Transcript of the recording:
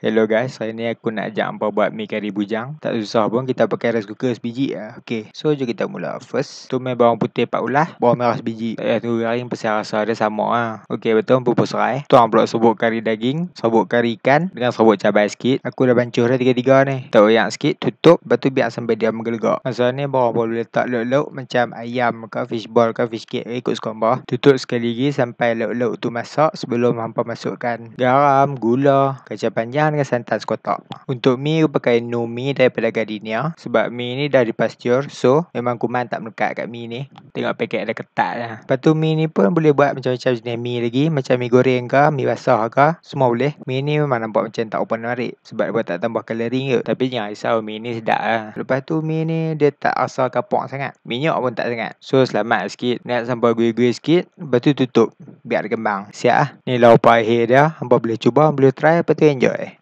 Hello guys, hari ni aku nak ajak hampa buat mi kari bujang. Tak susah pun kita pakai rice cooker sebiji lah. Eh. Okay, so jom kita mula. First, tumis bawang putih 4 ulah. Bawang merah sebiji. Tak payah eh, tunggu kering, pasti rasa dia sama lah. Okay, betul. Pupus serai. Tuang pula serbuk kari daging. Serbuk kari ikan. Dengan serbuk cabai sikit. Aku dah bancuh dah tiga-tiga ni. Tak payah sikit. Tutup. Lepas biar sampai dia menggelegak. Masa ni bawang boleh letak lauk-lauk. Macam ayam ke ball, ke fish cake. Eh, ikut sekombah. Tutup sekali lagi sampai lauk-lauk tu masak. Sebelum hampa masukkan garam, gula, kacang panjang Tanaman Kesantan Sekotak. Untuk Mi, aku pakai No Mi daripada Gardenia. Sebab Mi ni dah dipasteur. So, memang kuman tak melekat kat Mi ni. Tengok paket dah ketat lah. Lepas tu, Mi ni pun boleh buat macam-macam jenis Mi lagi. Macam Mi goreng ke, Mi basah ke. Semua boleh. Mi ni memang nampak macam tak open menarik. Sebab dia tak tambah coloring ke. Tapi jangan risau, Mi ni sedap lah. Lepas tu, Mi ni dia tak asal kapok sangat. Minyak pun tak sangat. So, selamat sikit. Nak sampai gue-gue sikit. Lepas tu, tutup. Biar dia kembang. Siap lah. Ni lau pahir dia. Hampa boleh cuba, boleh try. Lepas tu, enjoy.